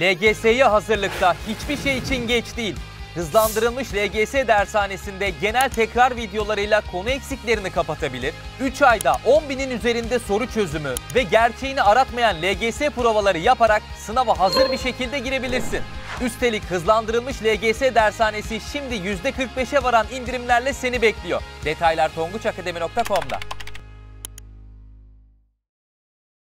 LGS'ye hazırlıkta hiçbir şey için geç değil. Hızlandırılmış LGS dershanesinde genel tekrar videolarıyla konu eksiklerini kapatabilir, 3 ayda 10 binin üzerinde soru çözümü ve gerçeğini aratmayan LGS provaları yaparak sınava hazır bir şekilde girebilirsin. Üstelik hızlandırılmış LGS dershanesi şimdi %45'e varan indirimlerle seni bekliyor. Detaylar tonguçakademi.com'da.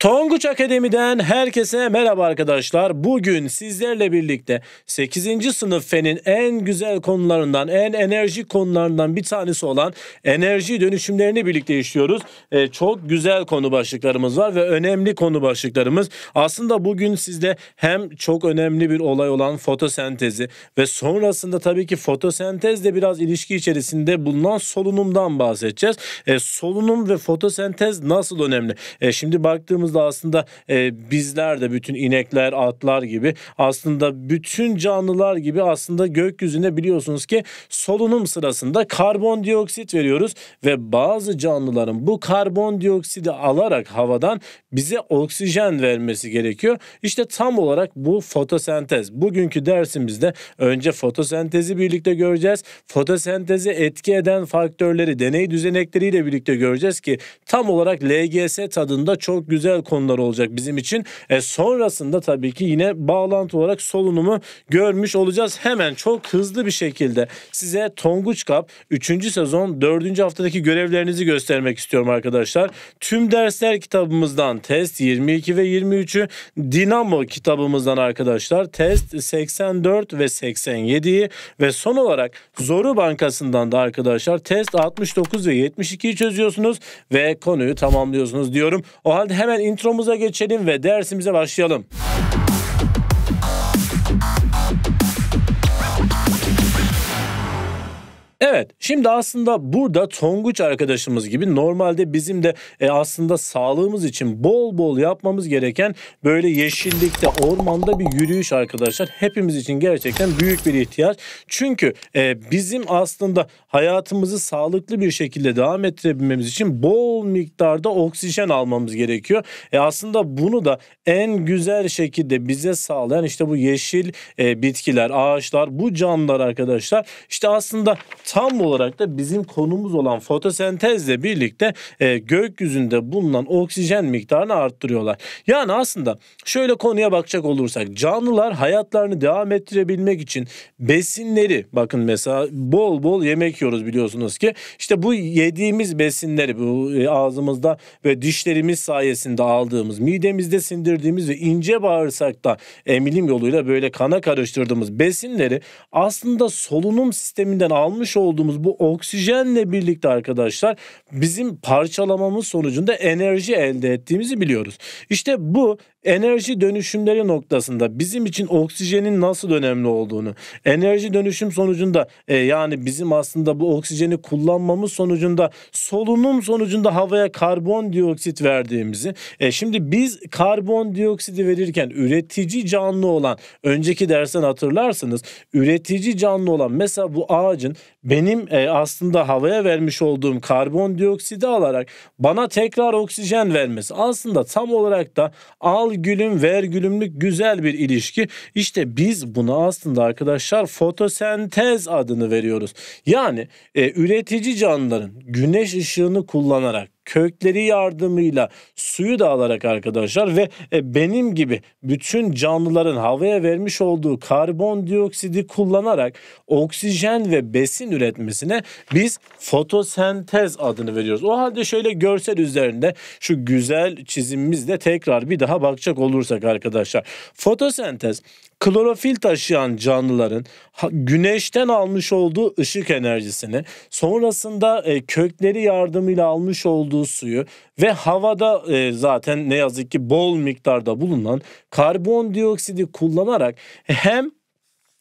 Tonguç Akademi'den herkese merhaba arkadaşlar. Bugün sizlerle birlikte 8. sınıf fenin en güzel konularından, en enerji konularından bir tanesi olan enerji dönüşümlerini birlikte işliyoruz. Ee, çok güzel konu başlıklarımız var ve önemli konu başlıklarımız. Aslında bugün sizde hem çok önemli bir olay olan fotosentezi ve sonrasında tabii ki fotosentezle biraz ilişki içerisinde bulunan solunumdan bahsedeceğiz. Ee, solunum ve fotosentez nasıl önemli? Ee, şimdi baktığımız baktığımızda aslında e, bizler de bütün inekler, atlar gibi aslında bütün canlılar gibi aslında gökyüzüne biliyorsunuz ki solunum sırasında karbondioksit veriyoruz ve bazı canlıların bu karbondioksidi alarak havadan bize oksijen vermesi gerekiyor. İşte tam olarak bu fotosentez. Bugünkü dersimizde önce fotosentezi birlikte göreceğiz. Fotosentezi etki eden faktörleri deney düzenekleriyle birlikte göreceğiz ki tam olarak LGS tadında çok güzel konular olacak bizim için. E, sonrasında tabii ki yine bağlantı olarak solunumu görmüş olacağız. Hemen çok hızlı bir şekilde size Tonguç Kap 3. sezon 4. haftadaki görevlerinizi göstermek istiyorum arkadaşlar. Tüm dersler kitabımızdan test 22 ve 23'ü Dinamo kitabımızdan arkadaşlar test 84 ve 87'yi ve son olarak Zoru Bankası'ndan da arkadaşlar test 69 ve 72'yi çözüyorsunuz ve konuyu tamamlıyorsunuz diyorum. O halde hemen intromuza geçelim ve dersimize başlayalım. Evet şimdi aslında burada Tonguç arkadaşımız gibi normalde bizim de e, aslında sağlığımız için bol bol yapmamız gereken böyle yeşillikte ormanda bir yürüyüş arkadaşlar hepimiz için gerçekten büyük bir ihtiyaç. Çünkü e, bizim aslında hayatımızı sağlıklı bir şekilde devam ettirebilmemiz için bol miktarda oksijen almamız gerekiyor. E, aslında bunu da en güzel şekilde bize sağlayan işte bu yeşil e, bitkiler, ağaçlar, bu canlılar arkadaşlar işte aslında tam olarak da bizim konumuz olan fotosentezle birlikte e, gökyüzünde bulunan oksijen miktarını arttırıyorlar. Yani aslında şöyle konuya bakacak olursak canlılar hayatlarını devam ettirebilmek için besinleri bakın mesela bol bol yemek yiyoruz biliyorsunuz ki işte bu yediğimiz besinleri bu e, ağzımızda ve dişlerimiz sayesinde aldığımız midemizde sindirdiğimiz ve ince bağırsakta emilim yoluyla böyle kana karıştırdığımız besinleri aslında solunum sisteminden almış olduğumuz bu oksijenle birlikte arkadaşlar bizim parçalamamız sonucunda enerji elde ettiğimizi biliyoruz. İşte bu enerji dönüşümleri noktasında bizim için oksijenin nasıl önemli olduğunu, enerji dönüşüm sonucunda e, yani bizim aslında bu oksijeni kullanmamız sonucunda solunum sonucunda havaya karbondioksit verdiğimizi, e, şimdi biz karbondioksiti verirken üretici canlı olan önceki dersten hatırlarsınız üretici canlı olan mesela bu ağacın benim e, aslında havaya vermiş olduğum karbondioksidi alarak bana tekrar oksijen vermesi aslında tam olarak da al Al gülüm ver gülümlük güzel bir ilişki. İşte biz buna aslında arkadaşlar fotosentez adını veriyoruz. Yani e, üretici canlıların güneş ışığını kullanarak kökleri yardımıyla suyu da alarak arkadaşlar ve e, benim gibi bütün canlıların havaya vermiş olduğu karbondioksidi kullanarak oksijen ve besin üretmesine biz fotosentez adını veriyoruz. O halde şöyle görsel üzerinde şu güzel çizimimizle tekrar bir daha bakacak olursak arkadaşlar. Fotosentez klorofil taşıyan canlıların güneşten almış olduğu ışık enerjisini, sonrasında e, kökleri yardımıyla almış olduğu suyu ve havada e, zaten ne yazık ki bol miktarda bulunan karbondioksidi kullanarak hem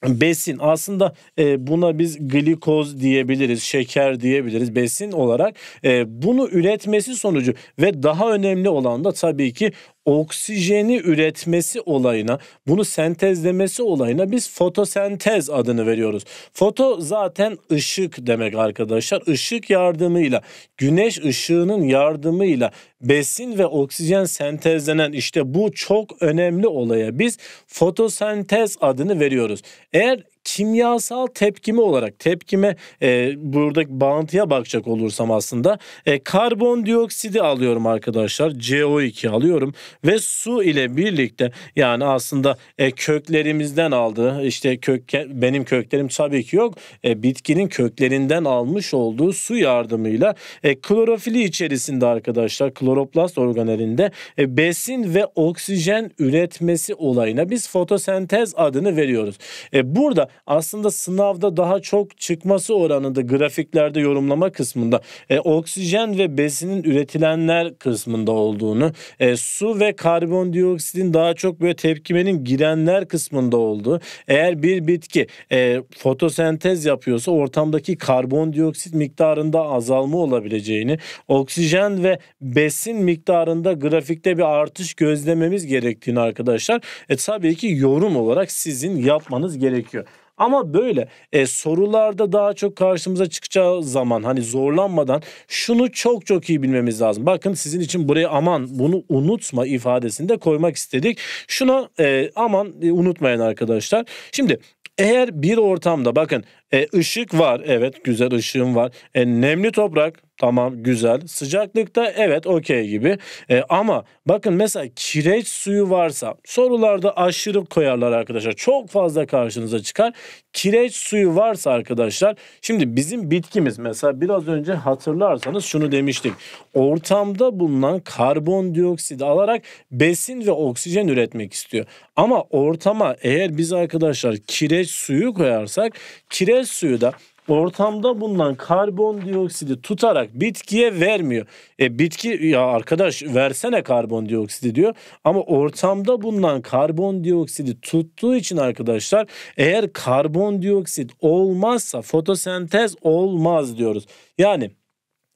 besin aslında e, buna biz glikoz diyebiliriz, şeker diyebiliriz besin olarak e, bunu üretmesi sonucu ve daha önemli olan da tabii ki oksijeni üretmesi olayına, bunu sentezlemesi olayına biz fotosentez adını veriyoruz. Foto zaten ışık demek arkadaşlar. Işık yardımıyla, güneş ışığının yardımıyla besin ve oksijen sentezlenen işte bu çok önemli olaya biz fotosentez adını veriyoruz. Eğer kimyasal tepkime olarak tepkime e, buradaki bağıntıya bakacak olursam aslında e, karbondioksidi alıyorum arkadaşlar CO2 alıyorum ve su ile birlikte yani aslında e, köklerimizden aldığı işte kök benim köklerim tabii ki yok e, bitkinin köklerinden almış olduğu su yardımıyla e, klorofili içerisinde arkadaşlar kloroplast organelinde e, besin ve oksijen üretmesi olayına biz fotosentez adını veriyoruz. E, burada aslında sınavda daha çok çıkması oranında grafiklerde yorumlama kısmında e, oksijen ve besinin üretilenler kısmında olduğunu e, su ve karbondioksitin daha çok böyle tepkimenin girenler kısmında olduğu eğer bir bitki e, fotosentez yapıyorsa ortamdaki karbondioksit miktarında azalma olabileceğini oksijen ve besin miktarında grafikte bir artış gözlememiz gerektiğini arkadaşlar e, tabii ki yorum olarak sizin yapmanız gerekiyor. Ama böyle e, sorularda daha çok karşımıza çıkacağı zaman hani zorlanmadan şunu çok çok iyi bilmemiz lazım. Bakın sizin için buraya aman bunu unutma ifadesini de koymak istedik. Şuna e, aman e, unutmayın arkadaşlar. Şimdi eğer bir ortamda bakın e, ışık var. Evet güzel ışığım var. E, nemli toprak. Tamam güzel. Sıcaklıkta evet okey gibi. E, ama bakın mesela kireç suyu varsa sorularda aşırı koyarlar arkadaşlar. Çok fazla karşınıza çıkar. Kireç suyu varsa arkadaşlar şimdi bizim bitkimiz mesela biraz önce hatırlarsanız şunu demiştik. Ortamda bulunan karbondioksit alarak besin ve oksijen üretmek istiyor. Ama ortama eğer biz arkadaşlar kireç suyu koyarsak kireç meyve suyu da ortamda bulunan karbondioksidi tutarak bitkiye vermiyor. E bitki ya arkadaş versene karbondioksidi diyor ama ortamda bulunan karbondioksidi tuttuğu için arkadaşlar eğer karbondioksit olmazsa fotosentez olmaz diyoruz. Yani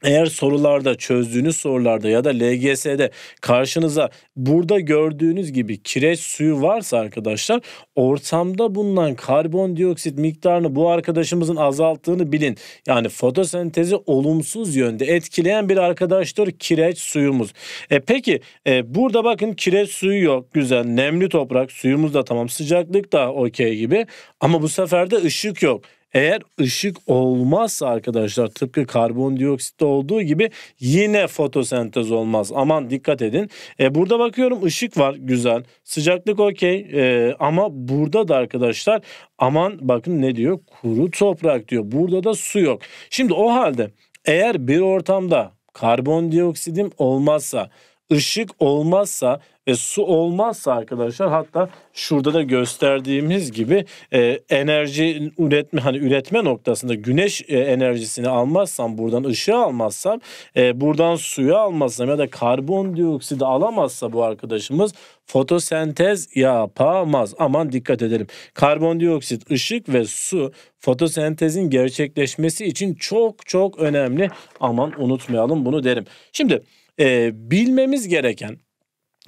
eğer sorularda çözdüğünüz sorularda ya da LGS'de karşınıza burada gördüğünüz gibi kireç suyu varsa arkadaşlar ortamda bulunan karbondioksit miktarını bu arkadaşımızın azalttığını bilin. Yani fotosentezi olumsuz yönde etkileyen bir arkadaştır kireç suyumuz. E peki e, burada bakın kireç suyu yok güzel nemli toprak suyumuz da tamam sıcaklık da okey gibi ama bu sefer de ışık yok. Eğer ışık olmazsa arkadaşlar tıpkı karbondioksitte olduğu gibi yine fotosentez olmaz. Aman dikkat edin. E, burada bakıyorum ışık var güzel. Sıcaklık okey e, ama burada da arkadaşlar aman bakın ne diyor kuru toprak diyor. Burada da su yok. Şimdi o halde eğer bir ortamda karbondioksidim olmazsa ışık olmazsa e, su olmazsa arkadaşlar hatta şurada da gösterdiğimiz gibi e, enerji üretme hani üretme noktasında güneş e, enerjisini almazsam buradan ışığı almazsam e, buradan suyu almazsam ya da karbondioksidi alamazsa bu arkadaşımız fotosentez yapamaz. Aman dikkat edelim. Karbondioksit, ışık ve su fotosentezin gerçekleşmesi için çok çok önemli. Aman unutmayalım bunu derim. Şimdi e, bilmemiz gereken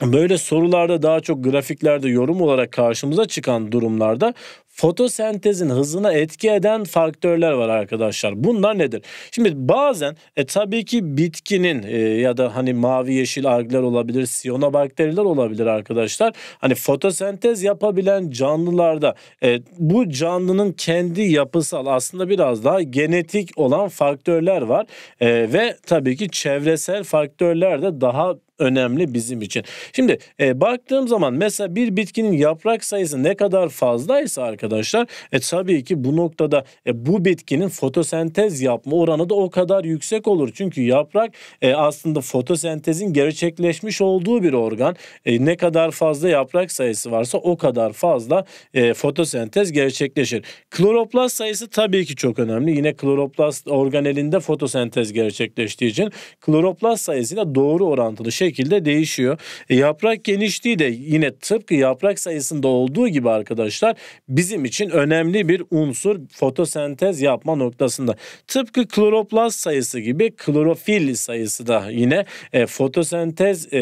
Böyle sorularda daha çok grafiklerde yorum olarak karşımıza çıkan durumlarda fotosentezin hızına etki eden faktörler var arkadaşlar. Bunlar nedir? Şimdi bazen e, tabii ki bitkinin e, ya da hani mavi yeşil algler olabilir, siyonobakteriler olabilir arkadaşlar. Hani fotosentez yapabilen canlılarda e, bu canlının kendi yapısal aslında biraz daha genetik olan faktörler var. E, ve tabii ki çevresel faktörler de daha önemli bizim için. Şimdi e, baktığım zaman mesela bir bitkinin yaprak sayısı ne kadar fazlaysa arkadaşlar e, tabii ki bu noktada e, bu bitkinin fotosentez yapma oranı da o kadar yüksek olur. Çünkü yaprak e, aslında fotosentezin gerçekleşmiş olduğu bir organ. E, ne kadar fazla yaprak sayısı varsa o kadar fazla e, fotosentez gerçekleşir. Kloroplast sayısı tabii ki çok önemli. Yine kloroplast organelinde fotosentez gerçekleştiği için kloroplast sayısıyla doğru orantılı şey şekilde değişiyor. E, yaprak genişliği de yine tıpkı yaprak sayısında olduğu gibi arkadaşlar bizim için önemli bir unsur fotosentez yapma noktasında. Tıpkı kloroplast sayısı gibi klorofil sayısı da yine e, fotosentez e,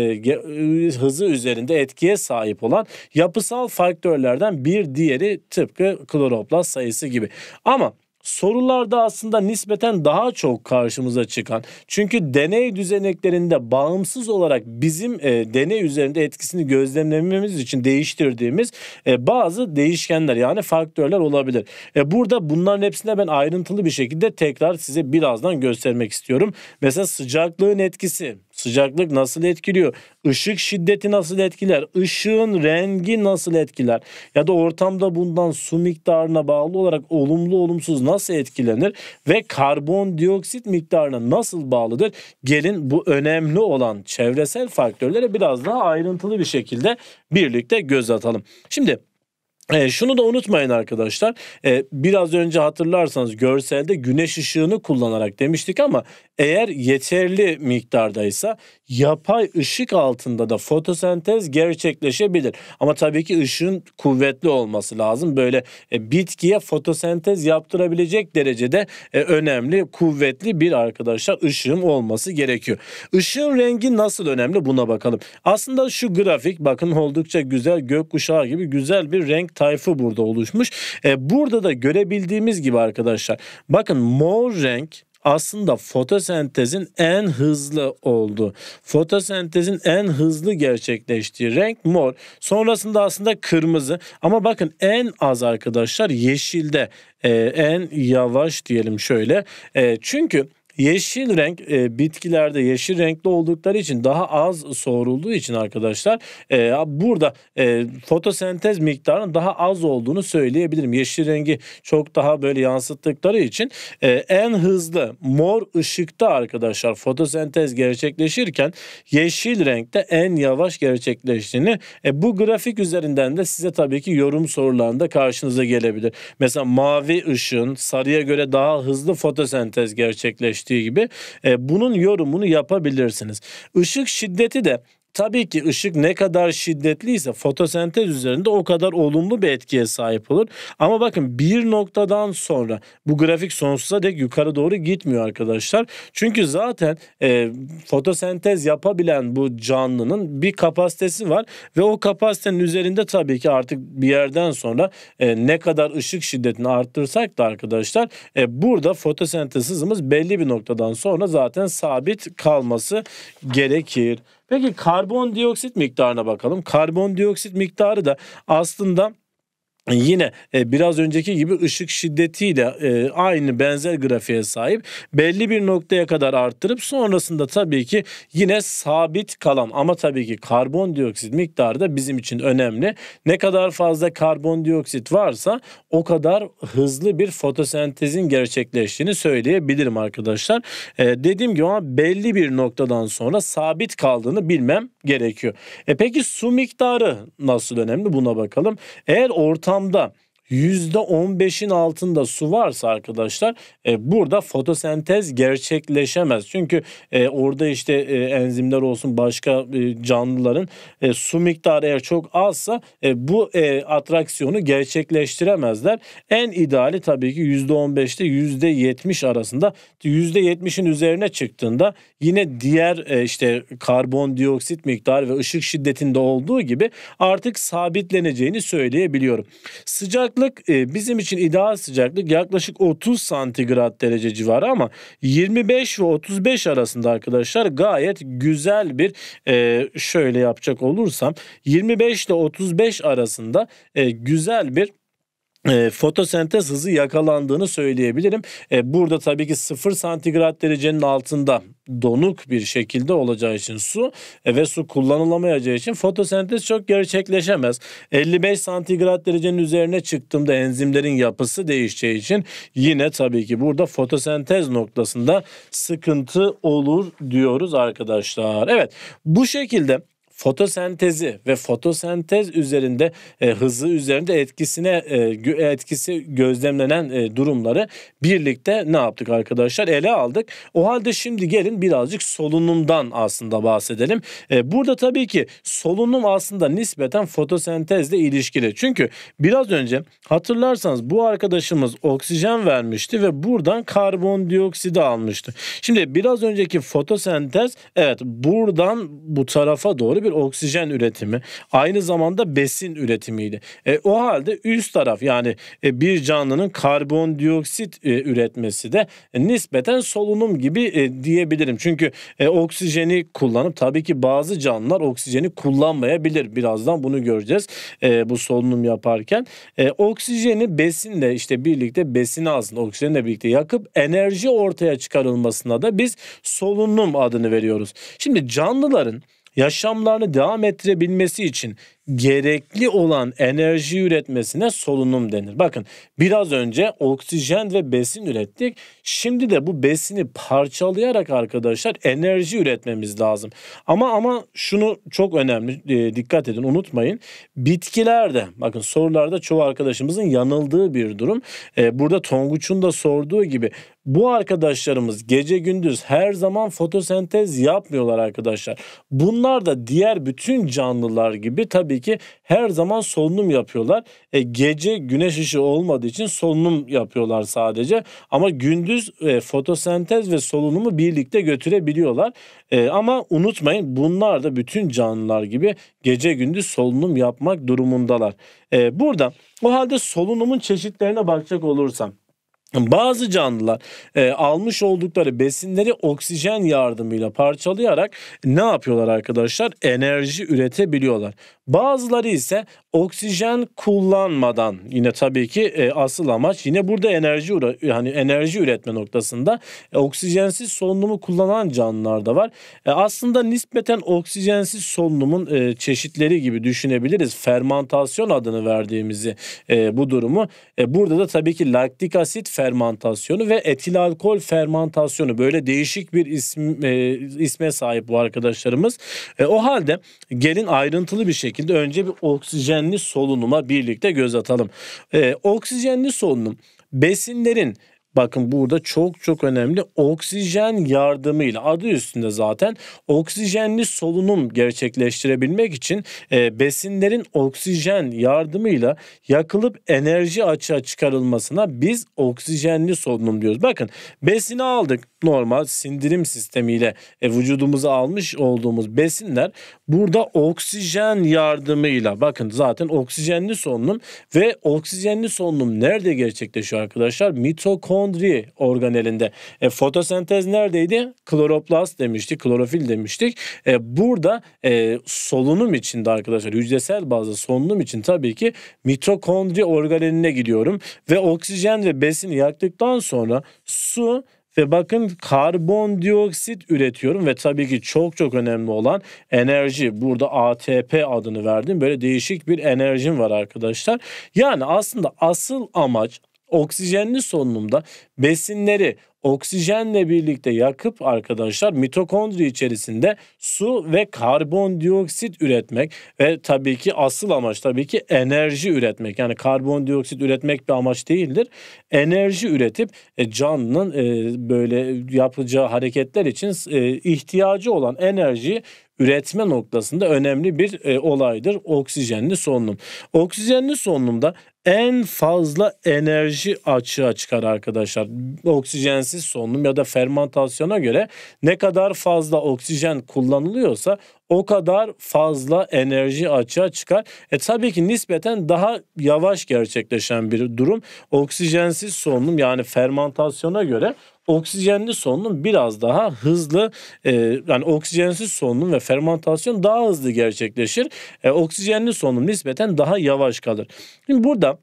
hızı üzerinde etkiye sahip olan yapısal faktörlerden bir diğeri tıpkı kloroplast sayısı gibi. Ama sorularda aslında nispeten daha çok karşımıza çıkan. Çünkü deney düzeneklerinde bağımsız olarak bizim e, deney üzerinde etkisini gözlemlememiz için değiştirdiğimiz e, bazı değişkenler yani faktörler olabilir. E, burada bunların hepsine ben ayrıntılı bir şekilde tekrar size birazdan göstermek istiyorum. Mesela sıcaklığın etkisi Sıcaklık nasıl etkiliyor? Işık şiddeti nasıl etkiler? Işığın rengi nasıl etkiler? Ya da ortamda bundan su miktarına bağlı olarak olumlu olumsuz nasıl etkilenir? Ve karbondioksit miktarına nasıl bağlıdır? Gelin bu önemli olan çevresel faktörlere biraz daha ayrıntılı bir şekilde birlikte göz atalım. Şimdi e, şunu da unutmayın arkadaşlar. E, biraz önce hatırlarsanız görselde güneş ışığını kullanarak demiştik ama eğer yeterli miktardaysa yapay ışık altında da fotosentez gerçekleşebilir. Ama tabii ki ışığın kuvvetli olması lazım. Böyle e, bitkiye fotosentez yaptırabilecek derecede e, önemli, kuvvetli bir arkadaşlar ışığın olması gerekiyor. Işığın rengi nasıl önemli buna bakalım. Aslında şu grafik bakın oldukça güzel gökkuşağı gibi güzel bir renk tayfı burada oluşmuş. E, burada da görebildiğimiz gibi arkadaşlar bakın mor renk aslında fotosentezin en hızlı oldu. Fotosentezin en hızlı gerçekleştiği renk mor. Sonrasında aslında kırmızı ama bakın en az arkadaşlar yeşilde e, en yavaş diyelim şöyle. E, çünkü Yeşil renk e, bitkilerde yeşil renkli oldukları için daha az soğurulduğu için arkadaşlar e, burada e, fotosentez miktarının daha az olduğunu söyleyebilirim. Yeşil rengi çok daha böyle yansıttıkları için e, en hızlı mor ışıkta arkadaşlar fotosentez gerçekleşirken yeşil renkte en yavaş gerçekleştiğini e, bu grafik üzerinden de size tabii ki yorum sorularında karşınıza gelebilir. Mesela mavi ışın sarıya göre daha hızlı fotosentez gerçekleşti geçtiği gibi e, bunun yorumunu yapabilirsiniz. Işık şiddeti de Tabii ki ışık ne kadar şiddetliyse fotosentez üzerinde o kadar olumlu bir etkiye sahip olur. Ama bakın bir noktadan sonra bu grafik sonsuza dek yukarı doğru gitmiyor arkadaşlar. Çünkü zaten e, fotosentez yapabilen bu canlının bir kapasitesi var ve o kapasitenin üzerinde tabii ki artık bir yerden sonra e, ne kadar ışık şiddetini arttırsak da arkadaşlar e, burada fotosentez hızımız belli bir noktadan sonra zaten sabit kalması gerekir. Peki karbondioksit miktarına bakalım. Karbondioksit miktarı da aslında Yine e, biraz önceki gibi ışık şiddetiyle e, aynı benzer grafiğe sahip. Belli bir noktaya kadar arttırıp sonrasında tabii ki yine sabit kalan ama tabii ki karbondioksit miktarı da bizim için önemli. Ne kadar fazla karbondioksit varsa o kadar hızlı bir fotosentezin gerçekleştiğini söyleyebilirim arkadaşlar. E, dediğim gibi ama belli bir noktadan sonra sabit kaldığını bilmem gerekiyor. E peki su miktarı nasıl önemli buna bakalım. Eğer ortam makamda %15'in altında su varsa arkadaşlar e, burada fotosentez gerçekleşemez. Çünkü e, orada işte e, enzimler olsun başka e, canlıların e, su miktarı eğer çok azsa e, bu e, atraksiyonu gerçekleştiremezler. En ideali tabii ki %15'te %70 arasında %70'in üzerine çıktığında yine diğer e, işte karbondioksit miktarı ve ışık şiddetinde olduğu gibi artık sabitleneceğini söyleyebiliyorum. Sıcak Sıcaklık e, bizim için ideal sıcaklık yaklaşık 30 santigrat derece civarı ama 25 ve 35 arasında arkadaşlar gayet güzel bir e, şöyle yapacak olursam 25 ile 35 arasında e, güzel bir e, fotosentez hızı yakalandığını söyleyebilirim. E, burada tabii ki sıfır santigrat derecenin altında donuk bir şekilde olacağı için su e, ve su kullanılamayacağı için fotosentez çok gerçekleşemez. 55 santigrat derecenin üzerine çıktığımda enzimlerin yapısı değişeceği için yine tabii ki burada fotosentez noktasında sıkıntı olur diyoruz arkadaşlar. Evet bu şekilde fotosentezi ve fotosentez üzerinde e, hızı üzerinde etkisine e, etkisi gözlemlenen e, durumları birlikte ne yaptık arkadaşlar ele aldık. O halde şimdi gelin birazcık solunumdan aslında bahsedelim. E, burada tabii ki solunum aslında nispeten fotosentezle ilişkili. Çünkü biraz önce hatırlarsanız bu arkadaşımız oksijen vermişti ve buradan karbondioksidi almıştı. Şimdi biraz önceki fotosentez evet buradan bu tarafa doğru bir oksijen üretimi, aynı zamanda besin üretimiydi. E, o halde üst taraf yani e, bir canlının karbondioksit e, üretmesi de e, nispeten solunum gibi e, diyebilirim. Çünkü e, oksijeni kullanıp tabii ki bazı canlılar oksijeni kullanmayabilir. Birazdan bunu göreceğiz e, bu solunum yaparken. E, oksijeni besinle işte birlikte besini aslında oksijenle birlikte yakıp enerji ortaya çıkarılmasına da biz solunum adını veriyoruz. Şimdi canlıların yaşamlarını devam ettirebilmesi için gerekli olan enerji üretmesine solunum denir. Bakın biraz önce oksijen ve besin ürettik. Şimdi de bu besini parçalayarak arkadaşlar enerji üretmemiz lazım. Ama ama şunu çok önemli e, dikkat edin unutmayın. Bitkilerde bakın sorularda çoğu arkadaşımızın yanıldığı bir durum. E, burada Tonguç'un da sorduğu gibi bu arkadaşlarımız gece gündüz her zaman fotosentez yapmıyorlar arkadaşlar. Bunlar onlar da diğer bütün canlılar gibi tabii ki her zaman solunum yapıyorlar. E, gece güneş ışığı olmadığı için solunum yapıyorlar sadece. Ama gündüz e, fotosentez ve solunumu birlikte götürebiliyorlar. E, ama unutmayın bunlar da bütün canlılar gibi gece gündüz solunum yapmak durumundalar. E, burada o halde solunumun çeşitlerine bakacak olursam bazı canlılar e, almış oldukları besinleri oksijen yardımıyla parçalayarak ne yapıyorlar arkadaşlar? Enerji üretebiliyorlar. Bazıları ise oksijen kullanmadan yine tabii ki e, asıl amaç yine burada enerji yani enerji üretme noktasında e, oksijensiz solunumu kullanan canlılar da var. E, aslında nispeten oksijensiz solunumun e, çeşitleri gibi düşünebiliriz. Fermantasyon adını verdiğimizi e, bu durumu. E, burada da tabii ki laktik asit fermantasyonu ve etil alkol fermantasyonu böyle değişik bir isim e, isme sahip bu arkadaşlarımız. E, o halde gelin ayrıntılı bir şekilde önce bir oksijenli solunuma birlikte göz atalım. E, oksijenli solunum besinlerin Bakın burada çok çok önemli oksijen yardımıyla adı üstünde zaten oksijenli solunum gerçekleştirebilmek için e, besinlerin oksijen yardımıyla yakılıp enerji açığa çıkarılmasına biz oksijenli solunum diyoruz. Bakın besini aldık normal sindirim sistemiyle e, vücudumuza almış olduğumuz besinler burada oksijen yardımıyla bakın zaten oksijenli solunum ve oksijenli solunum nerede gerçekleşiyor arkadaşlar? Mitokon mitokondri organelinde. E, fotosentez neredeydi? Kloroplast demiştik, klorofil demiştik. E, burada e, solunum içinde arkadaşlar hücresel bazda solunum için tabii ki mitokondri organeline gidiyorum ve oksijen ve besini yaktıktan sonra su ve bakın karbondioksit üretiyorum ve tabii ki çok çok önemli olan enerji. Burada ATP adını verdim. Böyle değişik bir enerjim var arkadaşlar. Yani aslında asıl amaç oksijenli solunumda besinleri oksijenle birlikte yakıp arkadaşlar mitokondri içerisinde su ve karbondioksit üretmek ve tabii ki asıl amaç tabii ki enerji üretmek. Yani karbondioksit üretmek bir amaç değildir. Enerji üretip e, canlının e, böyle yapacağı hareketler için e, ihtiyacı olan enerjiyi üretme noktasında önemli bir e, olaydır oksijenli solunum. Oksijenli solunumda en fazla enerji açığa çıkar arkadaşlar. Oksijensiz solunum ya da fermentasyona göre ne kadar fazla oksijen kullanılıyorsa o kadar fazla enerji açığa çıkar. E tabii ki nispeten daha yavaş gerçekleşen bir durum. Oksijensiz solunum yani fermentasyona göre oksijenli solunum biraz daha hızlı e, yani oksijensiz solunum ve fermentasyon daha hızlı gerçekleşir. E, oksijenli solunum nispeten daha yavaş kalır. Şimdi burada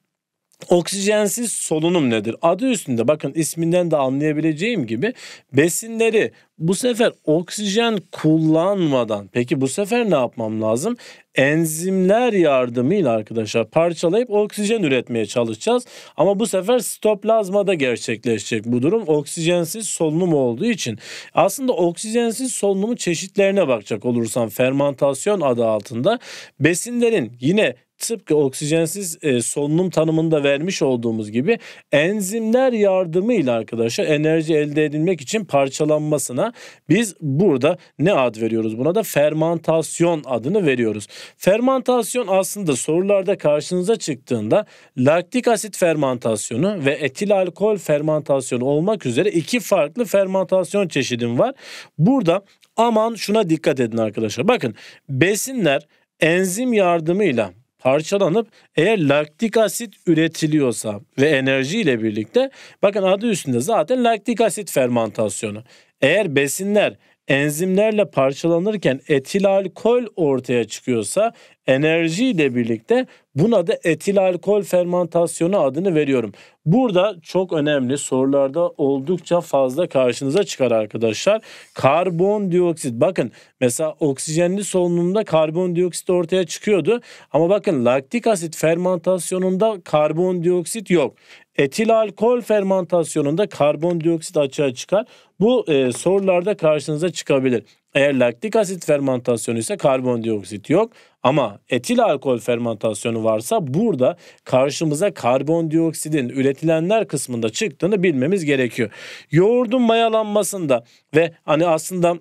Oksijensiz solunum nedir? Adı üstünde bakın isminden de anlayabileceğim gibi besinleri bu sefer oksijen kullanmadan peki bu sefer ne yapmam lazım? Enzimler yardımıyla arkadaşlar parçalayıp oksijen üretmeye çalışacağız. Ama bu sefer sitoplazmada gerçekleşecek bu durum. Oksijensiz solunum olduğu için aslında oksijensiz solunumun çeşitlerine bakacak olursam fermentasyon adı altında besinlerin yine tıpkı oksijensiz e, solunum tanımında vermiş olduğumuz gibi enzimler yardımıyla arkadaşlar enerji elde edilmek için parçalanmasına biz burada ne ad veriyoruz? Buna da fermantasyon adını veriyoruz. Fermantasyon aslında sorularda karşınıza çıktığında laktik asit fermantasyonu ve etil alkol fermantasyonu olmak üzere iki farklı fermantasyon çeşidim var. Burada aman şuna dikkat edin arkadaşlar. Bakın besinler enzim yardımıyla parçalanıp eğer laktik asit üretiliyorsa ve enerji ile birlikte bakın adı üstünde zaten laktik asit fermentasyonu. Eğer besinler enzimlerle parçalanırken etil alkol ortaya çıkıyorsa enerji ile birlikte buna da etil alkol fermentasyonu adını veriyorum. Burada çok önemli sorularda oldukça fazla karşınıza çıkar arkadaşlar. Karbondioksit bakın mesela oksijenli solunumda karbondioksit ortaya çıkıyordu ama bakın laktik asit fermentasyonunda karbondioksit yok. Etil alkol fermantasyonunda karbondioksit açığa çıkar. Bu e, sorularda karşınıza çıkabilir. Eğer laktik asit fermentasyonu ise karbondioksit yok. Ama etil alkol fermentasyonu varsa burada karşımıza karbondioksidin üretilenler kısmında çıktığını bilmemiz gerekiyor. Yoğurdun mayalanmasında ve hani aslında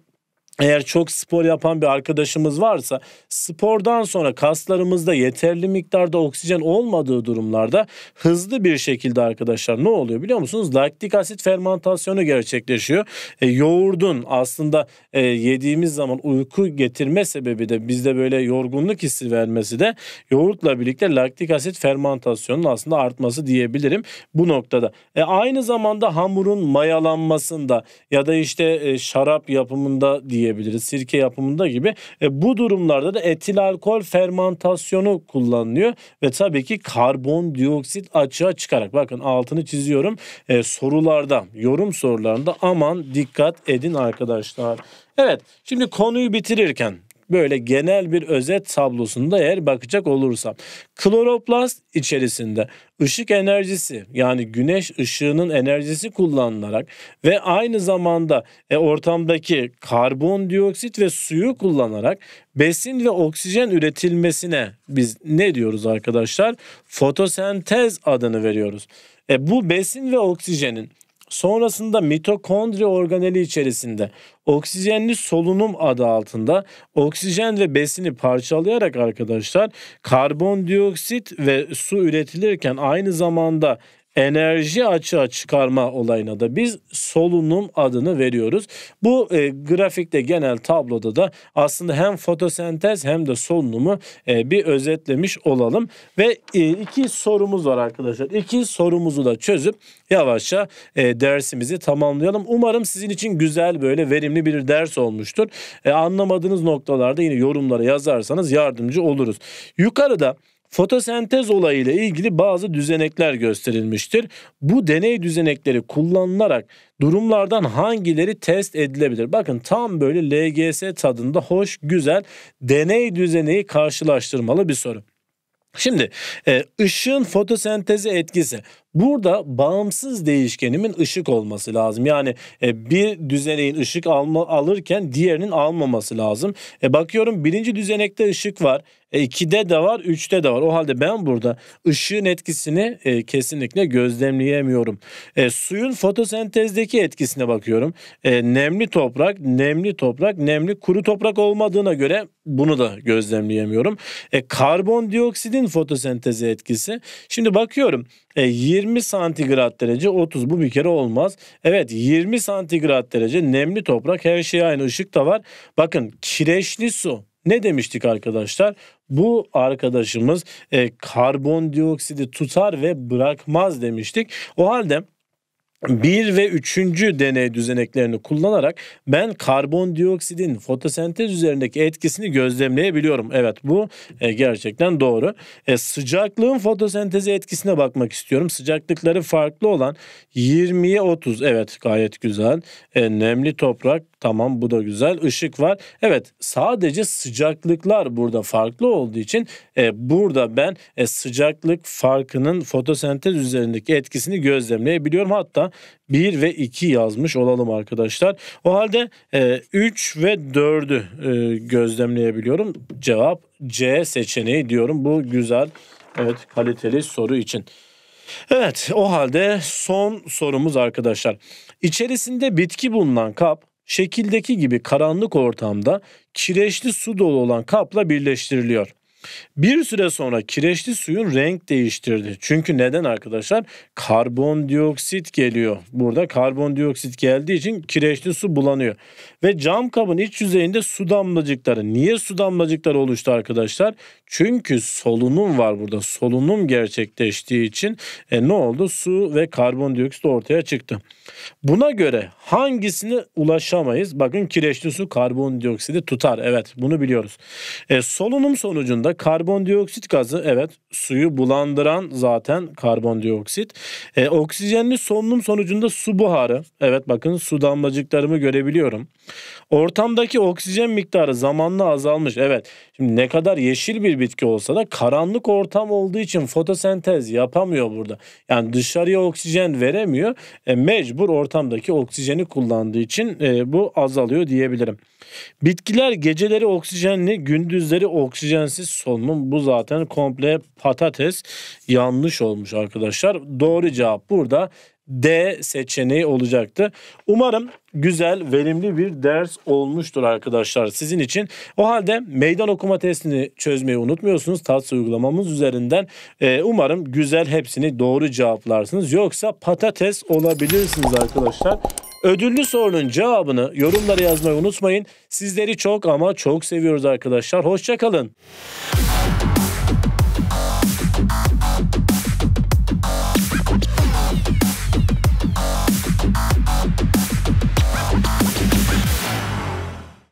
eğer çok spor yapan bir arkadaşımız varsa spordan sonra kaslarımızda yeterli miktarda oksijen olmadığı durumlarda hızlı bir şekilde arkadaşlar ne oluyor biliyor musunuz? Laktik asit fermentasyonu gerçekleşiyor. E, yoğurdun aslında e, yediğimiz zaman uyku getirme sebebi de bizde böyle yorgunluk hissi vermesi de yoğurtla birlikte laktik asit fermentasyonunun aslında artması diyebilirim bu noktada. E, aynı zamanda hamurun mayalanmasında ya da işte e, şarap yapımında diye diyebiliriz. Sirke yapımında gibi. E, bu durumlarda da etil alkol fermantasyonu kullanılıyor ve tabii ki karbondioksit açığa çıkarak bakın altını çiziyorum. E, sorularda, yorum sorularında aman dikkat edin arkadaşlar. Evet, şimdi konuyu bitirirken böyle genel bir özet tablosunda eğer bakacak olursam kloroplast içerisinde ışık enerjisi yani güneş ışığının enerjisi kullanılarak ve aynı zamanda e, ortamdaki karbondioksit ve suyu kullanarak besin ve oksijen üretilmesine biz ne diyoruz arkadaşlar? Fotosentez adını veriyoruz. E, bu besin ve oksijenin Sonrasında mitokondri organeli içerisinde oksijenli solunum adı altında oksijen ve besini parçalayarak arkadaşlar karbondioksit ve su üretilirken aynı zamanda enerji açığa çıkarma olayına da biz solunum adını veriyoruz. Bu e, grafikte genel tabloda da aslında hem fotosentez hem de solunumu e, bir özetlemiş olalım. Ve e, iki sorumuz var arkadaşlar. İki sorumuzu da çözüp yavaşça e, dersimizi tamamlayalım. Umarım sizin için güzel böyle verimli bir ders olmuştur. E, anlamadığınız noktalarda yine yorumlara yazarsanız yardımcı oluruz. Yukarıda Fotosentez olayıyla ilgili bazı düzenekler gösterilmiştir. Bu deney düzenekleri kullanılarak durumlardan hangileri test edilebilir? Bakın tam böyle LGS tadında hoş, güzel deney düzeneği karşılaştırmalı bir soru. Şimdi e, ışığın fotosentezi etkisi Burada bağımsız değişkenimin ışık olması lazım. Yani e, bir düzeneğin ışık alma, alırken diğerinin almaması lazım. E, bakıyorum birinci düzenekte ışık var. E, 2'de de var, 3'te de var. O halde ben burada ışığın etkisini e, kesinlikle gözlemleyemiyorum. E, suyun fotosentezdeki etkisine bakıyorum. E, nemli toprak, nemli toprak, nemli kuru toprak olmadığına göre bunu da gözlemleyemiyorum. E, karbondioksidin fotosenteze etkisi. Şimdi bakıyorum e, 20 santigrat derece 30 bu bir kere olmaz. Evet 20 santigrat derece nemli toprak her şey aynı ışık da var. Bakın kireçli su ne demiştik arkadaşlar? Bu arkadaşımız e, karbondioksidi tutar ve bırakmaz demiştik. O halde 1 ve 3. deney düzeneklerini kullanarak ben karbondioksidin fotosentez üzerindeki etkisini gözlemleyebiliyorum. Evet bu e, gerçekten doğru. E, sıcaklığın fotosentezi etkisine bakmak istiyorum. Sıcaklıkları farklı olan 20'ye 30 evet gayet güzel. E, nemli toprak Tamam bu da güzel. ışık var. Evet sadece sıcaklıklar burada farklı olduğu için e, burada ben e, sıcaklık farkının fotosentez üzerindeki etkisini gözlemleyebiliyorum. Hatta 1 ve 2 yazmış olalım arkadaşlar. O halde e, 3 ve 4'ü e, gözlemleyebiliyorum. Cevap C seçeneği diyorum. Bu güzel. Evet kaliteli soru için. Evet o halde son sorumuz arkadaşlar. İçerisinde bitki bulunan kap şekildeki gibi karanlık ortamda kireçli su dolu olan kapla birleştiriliyor. Bir süre sonra kireçli suyun renk değiştirdi. Çünkü neden arkadaşlar? Karbondioksit geliyor. Burada karbondioksit geldiği için kireçli su bulanıyor. Ve cam kabın iç yüzeyinde su damlacıkları. Niye su damlacıkları oluştu arkadaşlar? Çünkü solunum var burada. Solunum gerçekleştiği için e, ne oldu? Su ve karbondioksit ortaya çıktı. Buna göre hangisini ulaşamayız? Bakın kireçli su karbondioksidi tutar. Evet bunu biliyoruz. E, solunum sonucunda aslında karbondioksit gazı evet suyu bulandıran zaten karbondioksit. E, oksijenli solunum sonucunda su buharı evet bakın su damlacıklarımı görebiliyorum. Ortamdaki oksijen miktarı zamanla azalmış evet Şimdi ne kadar yeşil bir bitki olsa da karanlık ortam olduğu için fotosentez yapamıyor burada. Yani dışarıya oksijen veremiyor. E, mecbur ortamdaki oksijeni kullandığı için e, bu azalıyor diyebilirim. Bitkiler geceleri oksijenli, gündüzleri oksijensiz solunum. Bu zaten komple patates yanlış olmuş arkadaşlar. Doğru cevap burada D seçeneği olacaktı. Umarım güzel, verimli bir ders olmuştur arkadaşlar sizin için. O halde meydan okuma testini çözmeyi unutmuyorsunuz. Tatsı uygulamamız üzerinden e, umarım güzel hepsini doğru cevaplarsınız. Yoksa patates olabilirsiniz arkadaşlar. Ödüllü sorunun cevabını yorumlara yazmayı unutmayın. Sizleri çok ama çok seviyoruz arkadaşlar. Hoşçakalın.